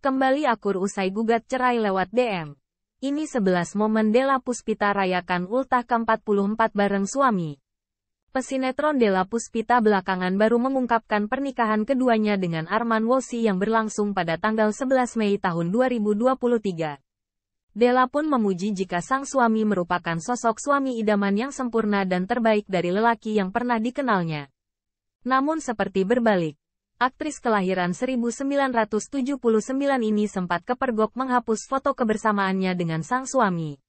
Kembali akur usai gugat cerai lewat DM. Ini 11 momen Dela Puspita rayakan ultah ke-44 bareng suami. Pesinetron Dela Puspita belakangan baru mengungkapkan pernikahan keduanya dengan Arman Wosi yang berlangsung pada tanggal 11 Mei tahun 2023. Dela pun memuji jika sang suami merupakan sosok suami idaman yang sempurna dan terbaik dari lelaki yang pernah dikenalnya. Namun seperti berbalik, aktris kelahiran 1979 ini sempat kepergok menghapus foto kebersamaannya dengan sang suami.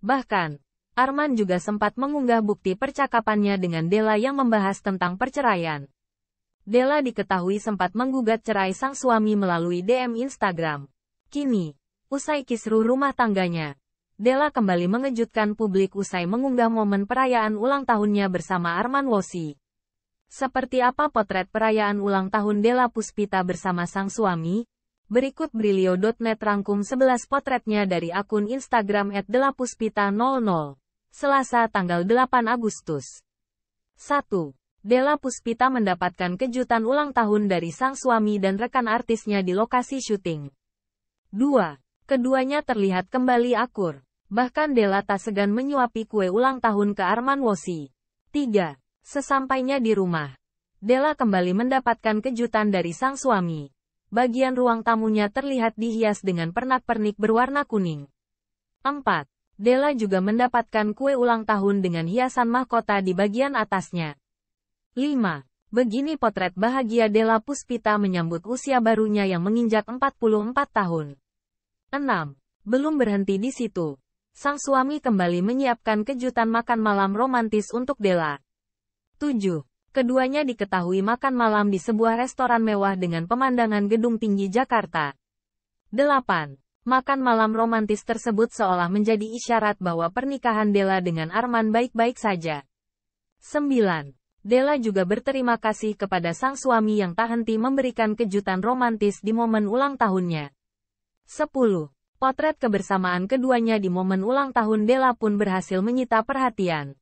Bahkan, Arman juga sempat mengunggah bukti percakapannya dengan Della yang membahas tentang perceraian. Della diketahui sempat menggugat cerai sang suami melalui DM Instagram. Kini, usai kisruh rumah tangganya, Della kembali mengejutkan publik usai mengunggah momen perayaan ulang tahunnya bersama Arman Wosi. Seperti apa potret perayaan ulang tahun Della Puspita bersama sang suami? Berikut Brilio.net rangkum 11 potretnya dari akun Instagram @delapuspita00. Selasa tanggal 8 Agustus. 1. Della Puspita mendapatkan kejutan ulang tahun dari sang suami dan rekan artisnya di lokasi syuting. 2. Keduanya terlihat kembali akur. Bahkan Della tak segan menyuapi kue ulang tahun ke Arman Wosi. 3. Sesampainya di rumah, Della kembali mendapatkan kejutan dari sang suami. Bagian ruang tamunya terlihat dihias dengan pernak-pernik berwarna kuning. 4. Della juga mendapatkan kue ulang tahun dengan hiasan mahkota di bagian atasnya. 5. Begini potret bahagia Della Puspita menyambut usia barunya yang menginjak 44 tahun. 6. Belum berhenti di situ. Sang suami kembali menyiapkan kejutan makan malam romantis untuk Della. 7. Keduanya diketahui makan malam di sebuah restoran mewah dengan pemandangan gedung tinggi Jakarta. 8. Makan malam romantis tersebut seolah menjadi isyarat bahwa pernikahan Della dengan Arman baik-baik saja. 9. Della juga berterima kasih kepada sang suami yang tak henti memberikan kejutan romantis di momen ulang tahunnya. 10. Potret kebersamaan keduanya di momen ulang tahun Della pun berhasil menyita perhatian.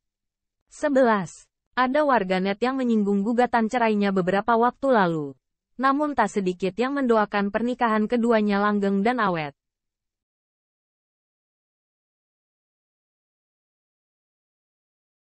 11. Ada warganet yang menyinggung gugatan cerainya beberapa waktu lalu. Namun tak sedikit yang mendoakan pernikahan keduanya langgeng dan awet.